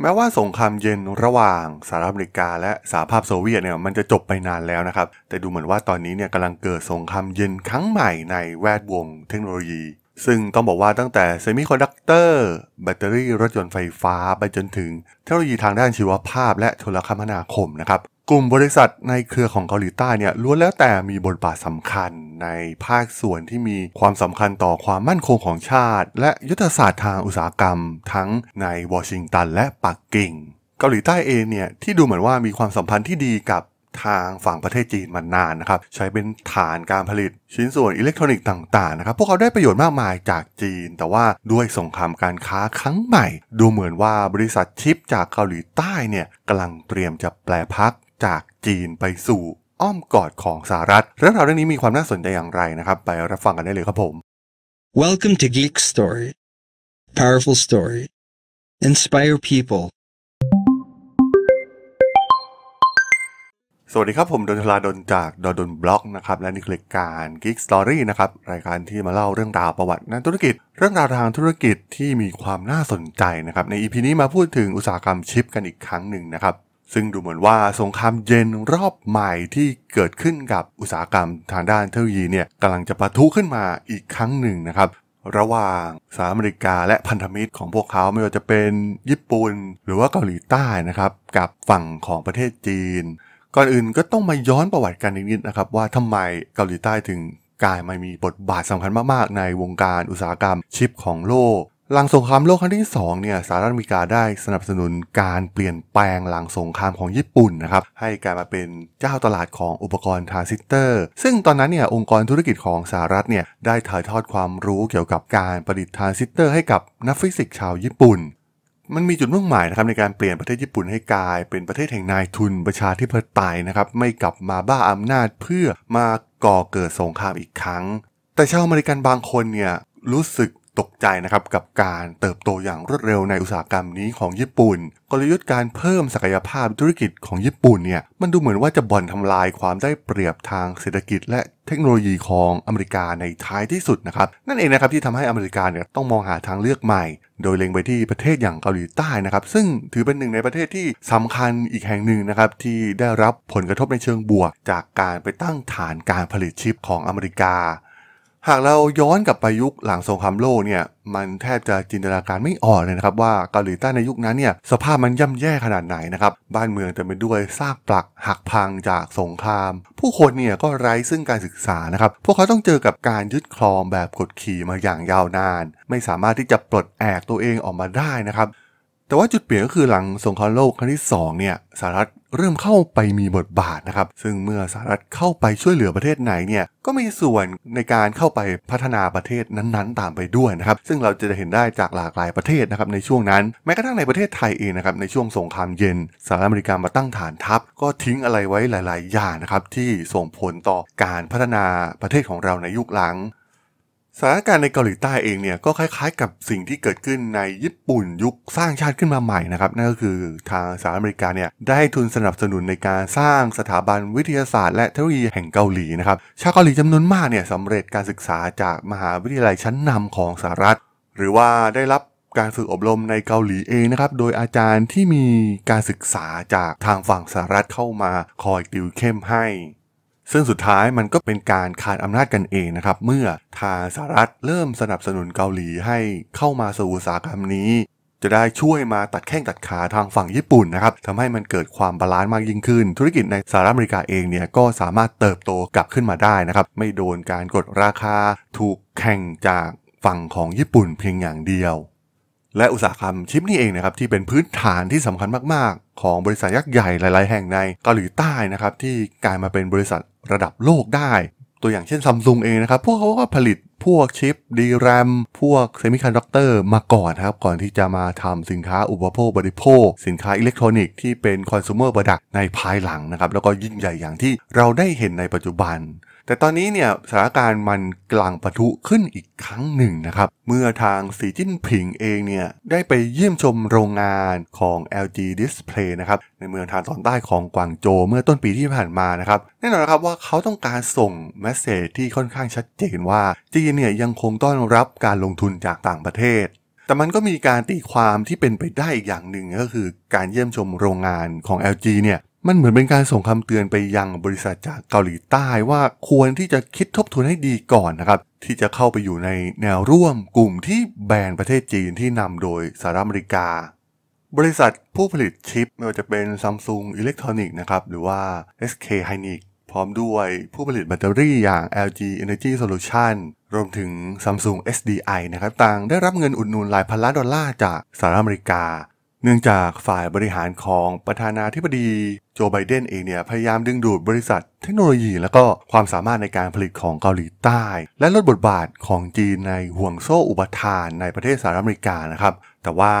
แม้ว่าสงครามเย็นระหว่างสหรัฐอเมริกาและสหภาพโซเวียตเนี่ยมันจะจบไปนานแล้วนะครับแต่ดูเหมือนว่าตอนนี้เนี่ยกำลังเกิดสงครามเย็นครั้งใหม่ในแวดวงเทคโนโลยี ซึ่งต้องบอกว่าตั้งแต่เซมิคอนดักเตอร์แบตเตอรี่รถยนต์ไฟฟ้า ไปจนถึงเทคโนโลยีทางด้านชีวภาพและโทรคมนาคมนะครับกลุ่มบริษัทในเครือของเกาหลีใต้เนี่ยล้วนแล้วแต่มีบทบาทสำคัญในภาคส่วนที่มีความสำคัญต่อความมั่นคงของชาติ และยุทธศาสตร์ทางอุตสาหกรรมทั้งในวอชิงตันและปักกิ่งเกาหลีใต้เองเนี่ยที่ดูเหมือนว่ามีความสัมพันธ์ที่ดีกับทางฝั่งประเทศจีนมานานนะครับใช้เป็นฐานการผลิตชิ้นส่วนอิเล็กทรอนิกส์ต่างๆนะครับพวกเขาได้ประโยชน์มากมายจากจีน แต่ว่าด้วยสงครามการค้าครั้งใหม่ ดูเหมือนว่าบริษัทชิปจากเกาหลีใต้เนี่ยกำลังเตรียมจะแปลพักจากจีนไปสู่อ้อมกอดของสหรัฐ เรื่องราวเรื่องนี้มีความน่าสนใจอย่างไรนะครับ ไปรับฟังกันได้เลยครับผม Welcome to Geek Story Powerful Story Inspire People สวัสดีครับผมดนทลาดนจากดดนบล็อกนะครับและนี่คือการ Geek Story นะครับรายการที่มาเล่าเรื่องราวประวัตินักธุรกิจเรื่องราวทางธุรกิจที่มีความน่าสนใจนะครับในอีพีนี้มาพูดถึงอุตสาหกรรมชิปกันอีกครั้งหนึ่งนะครับซึ่งดูเหมือนว่าสงครามเย็น รอบใหม่ที่เกิดขึ้นกับอุตสาหกรรม ทางด้านเทคโนโลยีเนี่ยกำลังจะปะทุขึ้นมาอีกครั้งหนึ่งนะครับ ระหว่างสหรัฐอเมริกาและพันธมิตรของพวกเขาไม่ว่าจะเป็นญี่ปุ่นหรือว่าเกาหลีใต้นะครับกับฝั่งของประเทศจีน ก่อนอื่นก็ต้องมาย้อนประวัติกันนิดๆนะครับว่าทำไมเกาหลีใต้ถึงกลายมามีบทบาทสำคัญมากๆในวงการอุตสาหกรรมชิปของโลกหลังสงครามโลกครั้งที่2เนี่ยสหรัฐอเมริกาได้สนับสนุนการเปลี่ยนแปลงหลังสงครามของญี่ปุ่นนะครับให้กลายมาเป็นเจ้าตลาดของอุปกรณ์ทรานซิสเตอร์ซึ่งตอนนั้นเนี่ยองค์กรธุรกิจของสหรัฐเนี่ยได้ถ่ายทอดความรู้เกี่ยวกับการประดิษฐ์ทรานซิสเตอร์ ให้กับนักฟิสิกส์ชาวญี่ปุ่น มันมีจุดมุ่งหมายนะครับในการเปลี่ยนประเทศญี่ปุ่นให้กลายเป็นประเทศแห่งนายทุนประชาธิปไตยนะครับไม่กลับมาบ้าอำนาจเพื่อมาก่อเกิดสงครามอีกครั้ง แต่ชาวอเมริกันบางคนเนี่ยรู้สึกตกใจนะครับกับการเติบโตอย่างรวดเร็วในอุตสาหกรรมนี้ของญี่ปุ่น กลยุทธ์การเพิ่มศักยภาพธุรกิจของญี่ปุ่นเนี่ยมันดูเหมือนว่าจะบ่อนทำลายความได้เปรียบทางเศรษฐกิจและเทคโนโลยีของอเมริกาในท้ายที่สุดนะครับนั่นเองนะครับที่ทำให้อเมริกาเนี่ยต้องมองหาทางเลือกใหม่ โดยเล็งไปที่ประเทศอย่างเกาหลีใต้นะครับ ซึ่งถือเป็นหนึ่งในประเทศที่สำคัญอีกแห่งหนึ่งนะครับที่ได้รับผลกระทบในเชิงบวก จากการไปตั้งฐานการผลิตชิปของอเมริกาหากเราย้อนกลับไปยุคหลังสงครามโลกเนี่ย มันแทบจะจินตนาการไม่ออกเลยนะครับ ว่าเกาหลีใต้ในยุคนั้นเนี่ยสภาพมันย่ำแย่ขนาดไหนนะครับบ้านเมืองเต็มไปด้วยซากปรักหักพังจากสงคราม ผู้คนเนี่ยก็ไร้ซึ่งการศึกษานะครับ พวกเขาต้องเจอกับการยึดครองแบบกดขี่มาอย่างยาวนาน ไม่สามารถที่จะปลดแอกตัวเองออกมาได้นะครับแต่ว่าจุดเปลี่ยนก็คือหลังสงครามโลกครั้งที่2เนี่ยสหรัฐเริ่มเข้าไปมีบทบาทนะครับซึ่งเมื่อสหรัฐเข้าไปช่วยเหลือประเทศไหนเนี่ยก็มีส่วนในการเข้าไปพัฒนาประเทศนั้นๆ ตามไปด้วยนะครับซึ่งเราจะเห็นได้จากหลากหลายประเทศนะครับในช่วงนั้นแม้กระทั่งในประเทศไทยเองนะครับในช่วงสงครามเย็นสหรัฐอเมริกามาตั้งฐานทัพก็ทิ้งอะไรไว้หลายๆ อย่างนะครับที่ส่งผลต่อการพัฒนาประเทศของเราในยุคหลังสถานการณ์ในเกาหลีใต้เองเนี่ยก็คล้ายๆกับสิ่งที่เกิดขึ้นในญี่ปุ่นยุคสร้างชาติขึ้นมาใหม่นะครับนั่นก็คือทางสหรัฐอเมริกาเนี่ยได้ทุนสนับสนุนในการสร้างสถาบันวิทยาศาสตร์และเทคโนโลยีแห่งเกาหลีนะครับชาวเกาหลีจำนวนมากเนี่ยสำเร็จการศึกษาจากมหาวิทยาลัยชั้นนำของสหรัฐ หรือว่าได้รับการฝึกอบรมในเกาหลีเองนะครับโดยอาจารย์ที่มีการศึกษาจากทางฝั่งสหรัฐเข้ามาคอยติวเข้มให้ซึ่งสุดท้ายมันก็เป็นการขาดอำนาจกันเองนะครับเมื่อทางสหรัฐเริ่มสนับสนุนเกาหลีให้เข้ามาสู่อุตสาหกรรมนี้ จะได้ช่วยมาตัดแข้งตัดขาทางฝั่งญี่ปุ่นนะครับทำให้มันเกิดความบาลานซ์มากยิ่งขึ้น ธุรกิจในสหรัฐอเมริกาเองเนี่ยก็สามารถเติบโตกลับขึ้นมาได้นะครับไม่โดนการกดราคาถูกแข่งจากฝั่งของญี่ปุ่นเพียงอย่างเดียว และอุตสาหกรรมชิปนี่เองนะครับที่เป็นพื้นฐานที่สำคัญมาก ๆ ของบริษัทยักษ์ใหญ่หลาย ๆ แห่งในเกาหลีใต้นะครับที่กลายมาเป็นบริษัทระดับโลกได้ ตัวอย่างเช่นซัมซุงเองนะครับ พวกเขาก็ผลิตพวกชิปดีแรมพวกเซมิคอนดักเตอร์มาก่อนครับ ก่อนที่จะมาทำสินค้าอุปโภคบริโภค สินค้าอิเล็กทรอนิกส์ที่เป็นคอน sumer product ในภายหลังนะครับ แล้วก็ยิ่งใหญ่อย่างที่เราได้เห็นในปัจจุบันแต่ตอนนี้เนี่ยสถานการณ์มันกลางปะทุขึ้นอีกครั้งหนึ่งนะครับ เมื่อทางสีจิ้นผิงเองเนี่ย ได้ไปเยี่ยมชมโรงงานของ LG Display นะครับในเมืองทางตอนใต้ของกวางโจ เมื่อต้นปีที่ผ่านมานะครับแน่นอนนะครับว่าเขาต้องการส่งแมสเซจที่ค่อนข้างชัดเจนว่าจีนเนี่ยยังคงต้อนรับการลงทุนจากต่างประเทศ แต่มันก็มีการตีความที่เป็นไปได้อีกอย่างหนึ่งก็คือ การเยี่ยมชมโรงงานของ LG เนี่ยมันเหมือนเป็นการส่งคำเตือนไปยังบริษัทจากเกาหลีใต้ว่าควรที่จะคิดทบทวนให้ดีก่อนนะครับที่จะเข้าไปอยู่ในแนวร่วมกลุ่มที่แบนประเทศจีนที่นำโดยสหรัฐอเมริกา บริษัทผู้ผลิตชิปไม่ว่าจะเป็น Samsung ล็กทรอนิกส์นะครับหรือว่า SK Hynix พร้อมด้วยผู้ผลิตแบตเตอรี่อย่าง LG Energy Solution รวมถึง Samsung SDI นะครับต่างได้รับเงินอุดหนุนหลายพันล้านดอลลาร์จากสหรัฐอเมริกาเนื่องจากฝ่ายบริหารของประธานาธิบดีโจไบเดนเองเนี่ยพยายามดึงดูดบริษัทเทคโนโลยี และก็ความสามารถในการผลิตของเกาหลีใต้ และลดบทบาทของจีนในห่วงโซ่อุปทานในประเทศสหรัฐอเมริกานะครับแต่ว่า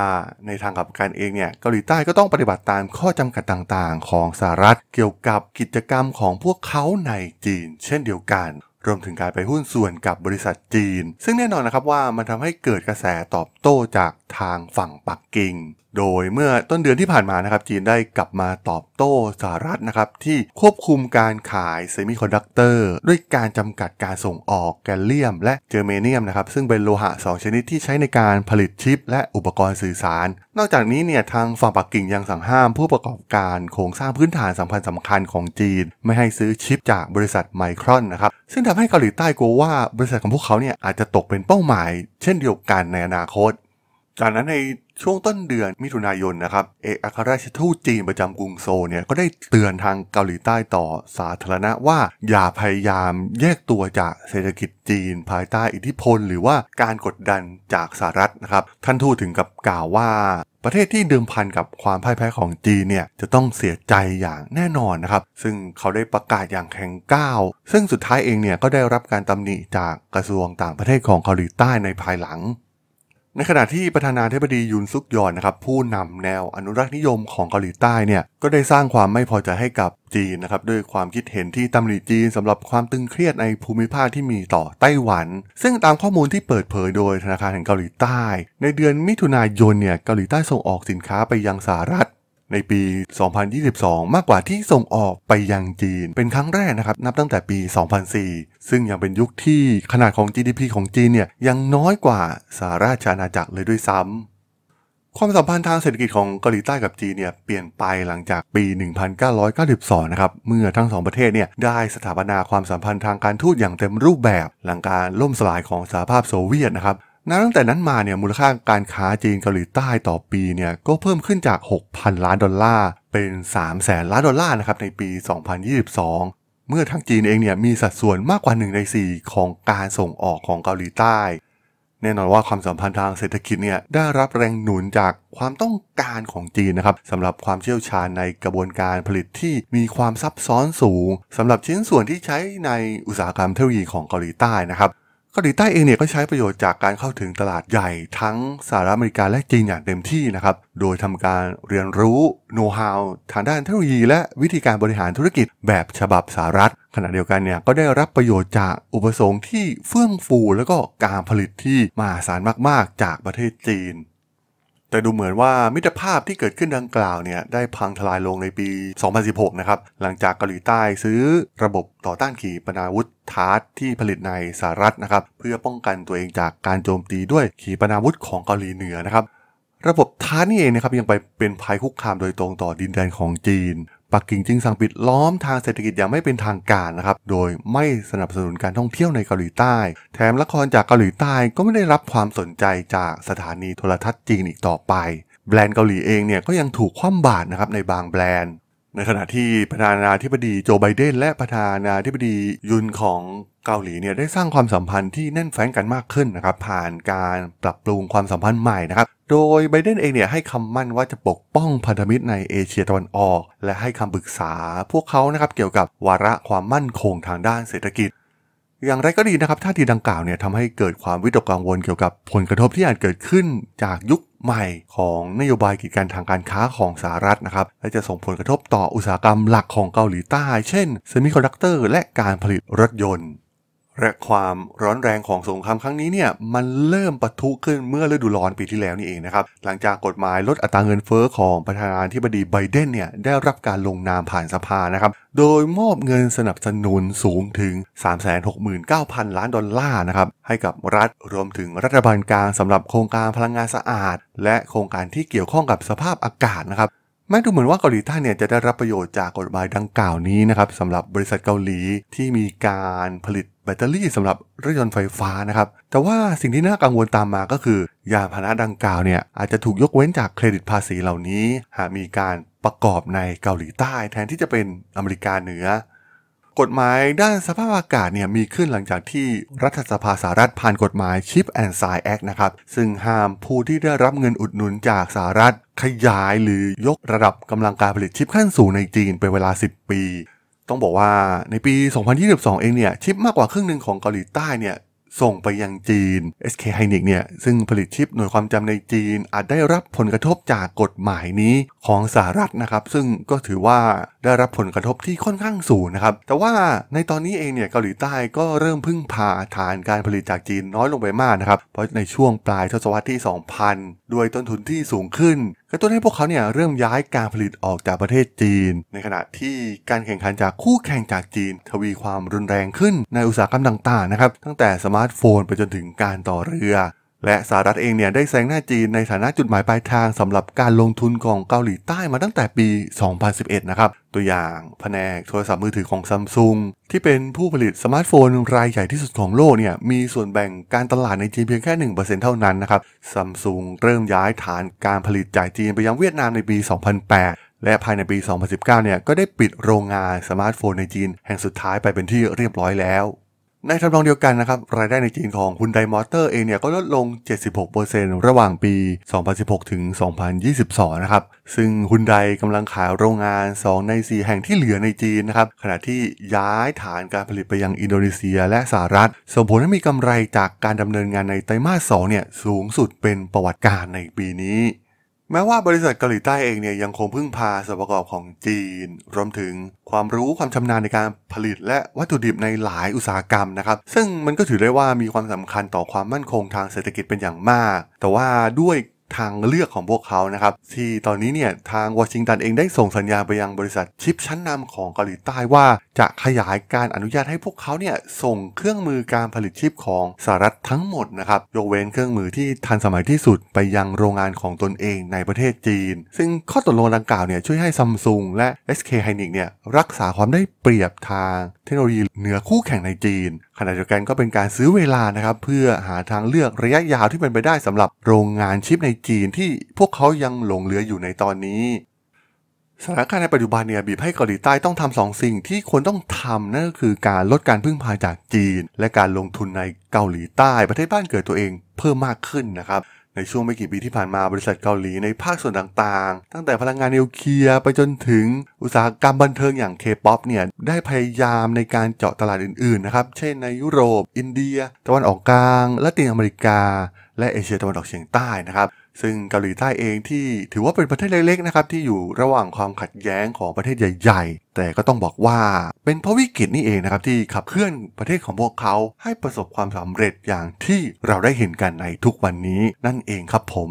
ในทางกับการเองเนี่ยเกาหลีใต้ก็ต้องปฏิบัติตามข้อจำกัดต่างๆ ของสหรัฐเกี่ยวกับกิจกรรมของพวกเขาในจีน เช่นเดียวกัน รวมถึงการไปหุ้นส่วนกับบริษัทจีน ซึ่งแน่นอนนะครับว่ามันทำให้เกิดกระแสตอบโต้จากทางฝั่งปักกิ่งโดยเมื่อต้นเดือนที่ผ่านมานะครับจีนได้กลับมาตอบโต้สหรัฐนะครับที่ควบคุมการขายเซมิคอนดักเตอร์ ด้วยการจำกัดการส่งออกแกลเลียมและเจอร์เมเนียมนะครับซึ่งเป็นโลหะ 2 ชนิดที่ใช้ในการผลิตชิปและอุปกรณ์สื่อสาร นอกจากนี้เนี่ยทางฝั่งปักกิ่งยังสั่งห้ามผู้ประกอบการโครงสร้างพื้นฐานสำคัญสำคัญของจีน ไม่ให้ซื้อชิปจากบริษัทไมครอนนะครับซึ่งทำให้เกาหลีใต้กลัวว่า บริษัทของพวกเขาเนี่ยอาจจะตกเป็นเป้าหมาย เช่นเดียวกันในอนาคตจากนั้นในช่วงต้นเดือนมิถุนายนนะครับเอกอัครราชทูตจีนประจำกรุงโซเนี่ยก็ได้เตือนทางเกาหลีใต้ต่อสาธารณะว่า อย่าพยายามแยกตัวจากเศรษฐกิจจีน ภายใต้อิทธิพล หรือว่าการกดดันจากสหรัฐนะครับท่านทูตถึงกับกล่าวว่า ประเทศที่เดิมพันกับความพ่ายแพ้ของจีนเนี่ยจะต้องเสียใจอย่างแน่นอนนะครับ ซึ่งเขาได้ประกาศอย่างแข็งก้าวซึ่งสุดท้ายเองเนี่ยก็ได้รับการตำหนิจากกระทรวงต่างประเทศของเกาหลีใต้ในภายหลังในขณะที่ประธานาธิบดียุนซุกยอนนะครับผู้นำแนวอนุรักษ์นิยมของเกาหลีใต้เนี่ยก็ได้สร้างความไม่พอใจให้กับจีนนะครับด้วยความคิดเห็นที่ตำหนิจีน สำหรับความตึงเครียดในภูมิภาคที่มีต่อไต้หวัน ซึ่งตามข้อมูลที่เปิดเผยโดยธนาคารแห่งเกาหลีใต้ ในเดือนมิถุนายนเนี่ยเกาหลีใต้ส่งออกสินค้าไปยังสหรัฐในปี 2022 มากกว่าที่ส่งออกไปยังจีนเป็นครั้งแรกนะครับ นับตั้งแต่ปี 2004 ซึ่งยังเป็นยุคที่ขนาดของ GDP ของจีนเนี่ยยังน้อยกว่าสหราชอาณาจักรเลยด้วยซ้ำความสัมพันธ์ทางเศรษฐกิจของเกาหลีใต้กับจีนเนี่ยเปลี่ยนไปหลังจากปี 1992 นะครับเมื่อทั้งสองประเทศเนี่ยได้สถาปนาความสัมพันธ์ทางการทูตอย่างเต็มรูปแบบ หลังการล่มสลายของสหภาพโซเวียตนะครับนับตั้งแต่นั้นมาเนี่ยมูลค่าการค้าจีนเกาหลีใต้ต่อปีเนี่ยก็เพิ่มขึ้นจาก 6,000 ล้านดอลลาร์เป็น3แสนล้านดอลลาร์นะครับในปี 2022 เมื่อทั้งจีนเองเนี่ยมีสัดส่วนมากกว่า1ใน4 ของการส่งออกของเกาหลีใต้ แน่นอนว่าความสัมพันธ์ทางเศรษฐกิจเนี่ยได้รับแรงหนุนจากความต้องการของจีนนะครับสำหรับความเชี่ยวชาญในกระบวนการผลิตที่มีความซับซ้อนสูงสำหรับชิ้นส่วนที่ใช้ในอุตสาหกรรมเทคโนโลยีของเกาหลีใต้นะครับกาหลีใต้เองเนี่ยก็ใช้ประโยชน์จากการเข้าถึงตลาดใหญ่ทั้งสหรัฐอเมริกาและจีนอย่างเต็มที่นะครับ โดยทำการเรียนรู้ โน้ตฮาวทางด้านเทคโนโลยี และวิธีการบริหารธุรกิจแบบฉบับสหรัฐ ขณะเดียวกันเนี่ยก็ได้รับประโยชน์จากอุปสงค์ที่เฟื่องฟูและก็การผลิตที่มหาศาลมากๆจากประเทศจีนแต่ดูเหมือนว่ามิตรภาพที่เกิดขึ้นดังกล่าวเนี่ยได้พังทลายลงในปี 2016 นะครับหลังจากเกาหลีใต้ซื้อระบบต่อต้านขีปนาวุธทาร์ตที่ผลิตในสหรัฐนะครับ เพื่อป้องกันตัวเองจากการโจมตีด้วยขีปนาวุธของเกาหลีเหนือนะครับ ระบบทาร์ตนี่เองนะครับยังไปเป็นภัยคุกคามโดยตรงต่อดินแดนของจีนปักกิ่งจึงสั่งปิดล้อมทางเศรษฐกิจอย่างไม่เป็นทางการนะครับ โดยไม่สนับสนุนการท่องเที่ยวในเกาหลีใต้ แถมละครจากเกาหลีใต้ก็ไม่ได้รับความสนใจจากสถานีโทรทัศน์จีนอีกต่อไป แบรนด์เกาหลีเองเนี่ยก็ยังถูกคว่ำบาตรนะครับในบางแบรนด์ ในขณะที่ประธานาธิบดีโจไบเดนและประธานาธิบดียุนของเกาหลีเนี่ยได้สร้างความสัมพันธ์ที่แน่นแฟ้นกันมากขึ้นนะครับผ่านการปรับปรุงความสัมพันธ์ใหม่นะครับโดยไบเดนเองเนี่ยให้คำมั่นว่าจะปกป้องพันธมิตรในเอเชียตะวันออก และให้คำปรึกษาพวกเขานะครับเกี่ยวกับวาระความมั่นคงทางด้านเศรษฐกิจ อย่างไรก็ดีนะครับท่าทีดังกล่าวเนี่ยทำให้เกิดความวิตกกังวลเกี่ยวกับผลกระทบที่อาจเกิดขึ้นจากยุคใหม่ของนโยบายกิจการทางการค้าของสหรัฐนะครับและจะส่งผลกระทบต่ออุตสาหกรรมหลักของเกาหลีใต้ เช่นเซมิคอนดักเตอร์ และการผลิตรถยนต์และความร้อนแรงของสงครามครั้งนี้เนี่ยมันเริ่มปะทุขึ้นเมื่อฤดูร้อนปีที่แล้วนี่เองนะครับหลังจากกฎหมายลดอัตราเงินเฟอ้อของประธานาธิบดีไบเดนเนี่ยได้รับการลงนามผ่านสภานะครับโดยมอบเงินสนับสนุนสูงถึง 369,000 ล้านดอลลาร์นะครับให้กับรัฐรวมถึงรัฐบาลกลางสำหรับโครงการพลังงานสะอาด และโครงการที่เกี่ยวข้องกับสภาพอากาศนะครับม้ดูเหมือนว่าเกาหลีใต้เนี่ยจะได้รับประโยชน์จากกฎหมายดังกล่าวนี้นะครับสำหรับบริษัทเกาหลีที่มีการผลิตแบตเตอรี่สำหรับรถยนต์ไฟฟ้านะครับแต่ว่าสิ่งที่น่ากังวลตามมาก็คือ ยานพาหนะดังกล่าวเนี่ยอาจจะถูกยกเว้นจากเครดิตภาษีเหล่านี้ หากมีการประกอบในเกาหลีใต้แทนที่จะเป็นอเมริกาเหนือกฎหมายด้านสภาพอากาศเนี่ยมีขึ้นหลังจากที่รัฐสภาสหรัฐผ่านกฎหมาย Chip and s c i e n c Act นะครับซึ่งห้ามผู้ที่ได้รับเงินอุดหนุนจากสหรัฐขยายหรือยกระดับกำลังการผลิตชิปขั้นสูงในจีนเป็นเวลา 10 ปี ต้องบอกว่าในปี 2022 เองเนี่ยชิปมากกว่าครึ่งหนึ่งของเกาหลีใต้เนี่ยส่งไปยังจีน SK Hynix เนี่ยซึ่งผลิตชิปหน่วยความจำในจีนอาจได้รับผลกระทบจากกฎหมายนี้ของสหรัฐนะครับซึ่งก็ถือว่าได้รับผลกระทบที่ค่อนข้างสูงนะครับ แต่ว่าในตอนนี้เองเนี่ยเกาหลีใต้ก็เริ่มพึ่งพาฐานการผลิตจากจีนน้อยลงไปมากนะครับเพราะในช่วงปลายทศวรรษที่ 2000 ด้วยต้นทุนที่สูงขึ้นกระตุ้นให้พวกเขาเนี่ยเริ่มย้ายการผลิตออกจากประเทศจีน ในขณะที่การแข่งขันจากคู่แข่งจากจีน ทวีความรุนแรงขึ้นในอุตสาหกรรมต่างๆนะครับตั้งแต่สมาร์ทโฟนไปจนถึงการต่อเรือและสหรัฐเองเนี่ยได้แซงหน้าจีนในฐานะจุดหมายปลายทางสำหรับการลงทุนของเกาหลีใต้มาตั้งแต่ปี 2011 นะครับตัวอย่างแผนกโทรศัพท์มือถือของซัมซุงที่เป็นผู้ผลิตสมาร์ทโฟนรายใหญ่ที่สุดของโลกเนี่ยมีส่วนแบ่งการตลาดในจีนเพียงแค่ 1%เท่านั้นนะครับซัมซุงเริ่มย้ายฐานการผลิตจากจีนไปยังเวียดนามในปี 2008 และภายในปี 2019 เนี่ยก็ได้ปิดโรงงานสมาร์ทโฟนในจีน แห่งสุดท้ายไปเป็นที่เรียบร้อยแล้วในทำนองเดียวกันนะครับรายได้ในจีนของฮุนไดมอเตอร์เองเนี่ยก็ลดลง 76%ระหว่างปี 2016 ถึง 2022 นะครับซึ่งฮุนไดกำลังขายโรงงาน 2 ใน 4 แห่งที่เหลือในจีนนะครับขณะที่ย้ายฐานการผลิตไปยังอินโดนีเซียและสหรัฐส่งผลให้มีกำไรจากการดำเนินงานในไตรมาส2เนี่ยสูงสุดเป็นประวัติการในปีนี้แม้ว่าบริษัทเกาหลีใต้เองเนี่ยยังคงพึ่งพาส่วนประกอบของจีน รวมถึงความรู้ความชำนาญในการผลิตและวัตถุดิบในหลายอุตสาหกรรมนะครับ ซึ่งมันก็ถือได้ว่ามีความสำคัญต่อความมั่นคงทางเศรษฐกิจเป็นอย่างมาก แต่ว่าด้วยทางเลือกของพวกเขานะครับ ที่ตอนนี้เนี่ย ทางวอชิงตันเองได้ส่งสัญญาไปยังบริษัทชิปชั้นนำของเกาหลีใต้ว่า จะขยายการอนุญาตให้พวกเขาเนี่ย ส่งเครื่องมือการผลิตชิปของสหรัฐทั้งหมดนะครับยกเว้นเครื่องมือที่ทันสมัยที่สุดไปยังโรงงานของตนเองในประเทศจีน ซึ่งข้อตกลงดังกล่าวเนี่ยช่วยให้ซัมซุงและ SK h y n i c เนี่ยรักษาความได้เปรียบทางเทคโนโลยีเหนือคู่แข่งในจีนขณะเดียวกันก็เป็นการซื้อเวลานะครับเพื่อหาทางเลือกระยะยาวที่เป็นไปได้สำหรับโรงงานชิปในจีนที่พวกเขายังหลงเหลืออยู่ในตอนนี้สถานการณ์ในปัจจุบันเนี่ยบีบให้เกาหลีใต้ต้องทำสองสิ่งที่ควรต้องทำนั่นก็คือ การลดการพึ่งพาจากจีนและการลงทุนในเกาหลีใต้ ประเทศบ้านเกิดตัวเองเพิ่มมากขึ้นนะครับในช่วงไม่กี่ปีที่ผ่านมาบริษัทเกาหลีในภาคส่วนต่าง ๆ ตั้งแต่พลังงานนิวเคลียร์ไปจนถึงอุตสาหกรรมบันเทิงอย่างเคป๊อปเนี่ยได้พยายามในการเจาะตลาดอื่นๆ นะครับ เช่นในยุโรป อินเดีย ตะวันออกกลางละตินอเมริกาและเอเชียตะวันออกเฉียงใต้นะครับซึ่งเกาหลีใต้เองที่ถือว่าเป็นประเทศเล็กๆนะครับที่อยู่ระหว่างความขัดแย้งของประเทศใหญ่ ๆ แต่ก็ต้องบอกว่าเป็นเพราะวิกฤตนี่เองนะครับที่ขับเคลื่อนประเทศของพวกเขาให้ประสบความสำเร็จอย่างที่เราได้เห็นกันในทุกวันนี้นั่นเองครับผม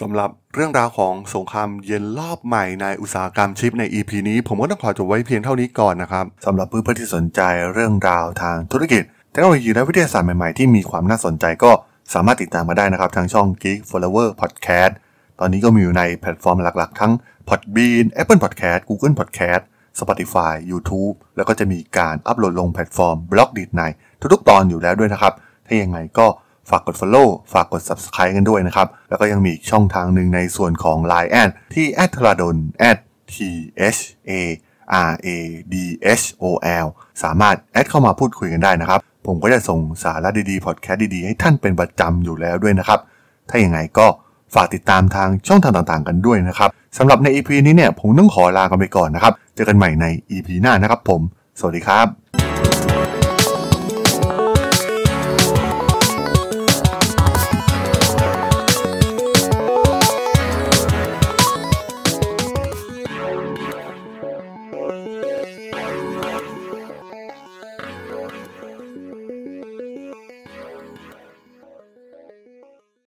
สำหรับเรื่องราวของสงครามเย็นรอบใหม่ในอุตสาหกรรมชิปใน EP นี้ ผมก็ต้องขอจบไว้เพียงเท่านี้ก่อนนะครับสำหรับเพื่อนๆที่สนใจ เรื่องราวทางธุรกิจเทคโนโลยีและวิทยาศาสตร์ใหม่ๆที่มีความน่าสนใจก็สามารถติดตามมาได้นะครับทางช่อง Geek Flower Podcast ตอนนี้ก็มีอยู่ในแพลตฟอร์มหลัก ๆ ทั้ง Podbean Apple Podcast Google Podcast Spotify YouTube แล้วก็จะมีการอัปโหลดลงแพลตฟอร์มบล็อกดีดในทุกๆตอนอยู่แล้วด้วยนะครับ ถ้ายังไงก็ฝากกด Follow ฝากกด Subscribe กันด้วยนะครับ แล้วก็ยังมีช่องทางหนึ่งในส่วนของ Line แอดที่ a t r a d o n t h a r a d h o l สามารถแอดเข้ามาพูดคุยกันได้นะครับผมก็จะส่งสาระดี ๆ พอดแคสต์ดีๆ ให้ท่านเป็นประจำอยู่แล้วด้วยนะครับ ถ้าอย่างไรก็ฝากติดตามทางช่องทางต่าง ๆ กันด้วยนะครับ สำหรับใน EP นี้เนี่ยผมต้องขอลากันไปก่อนนะครับ เจอกันใหม่ใน EP หน้านะครับผม สวัสดีครับ